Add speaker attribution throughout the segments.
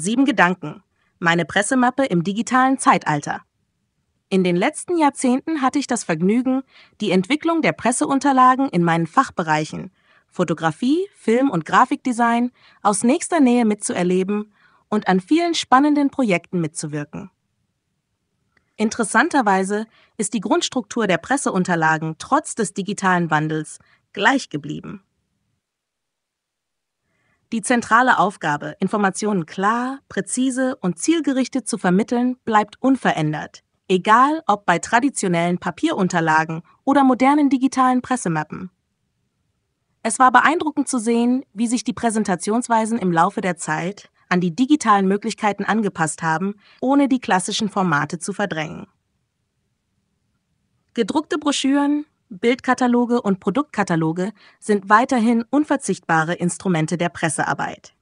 Speaker 1: Sieben Gedanken. Meine Pressemappe im digitalen Zeitalter. In den letzten Jahrzehnten hatte ich das Vergnügen, die Entwicklung der Presseunterlagen in meinen Fachbereichen Fotografie, Film und Grafikdesign aus nächster Nähe mitzuerleben und an vielen spannenden Projekten mitzuwirken. Interessanterweise ist die Grundstruktur der Presseunterlagen trotz des digitalen Wandels gleich geblieben. Die zentrale Aufgabe, Informationen klar, präzise und zielgerichtet zu vermitteln, bleibt unverändert, egal ob bei traditionellen Papierunterlagen oder modernen digitalen Pressemappen. Es war beeindruckend zu sehen, wie sich die Präsentationsweisen im Laufe der Zeit an die digitalen Möglichkeiten angepasst haben, ohne die klassischen Formate zu verdrängen. Gedruckte Broschüren, Bildkataloge und Produktkataloge sind weiterhin unverzichtbare Instrumente der Pressearbeit.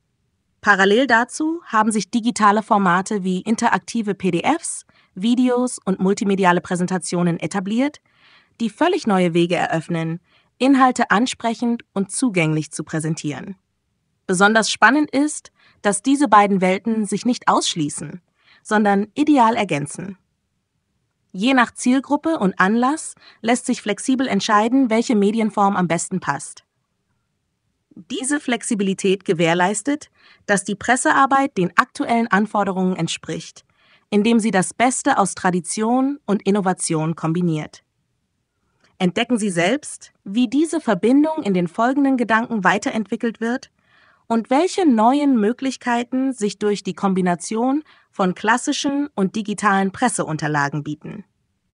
Speaker 1: Parallel dazu haben sich digitale Formate wie interaktive PDFs, Videos und multimediale Präsentationen etabliert, die völlig neue Wege eröffnen, Inhalte ansprechend und zugänglich zu präsentieren. Besonders spannend ist, dass diese beiden Welten sich nicht ausschließen, sondern ideal ergänzen. Je nach Zielgruppe und Anlass lässt sich flexibel entscheiden, welche Medienform am besten passt. Diese Flexibilität gewährleistet, dass die Pressearbeit den aktuellen Anforderungen entspricht, indem sie das Beste aus Tradition und Innovation kombiniert. Entdecken Sie selbst, wie diese Verbindung in den folgenden Gedanken weiterentwickelt wird und welche neuen Möglichkeiten sich durch die Kombination von klassischen und digitalen Presseunterlagen bieten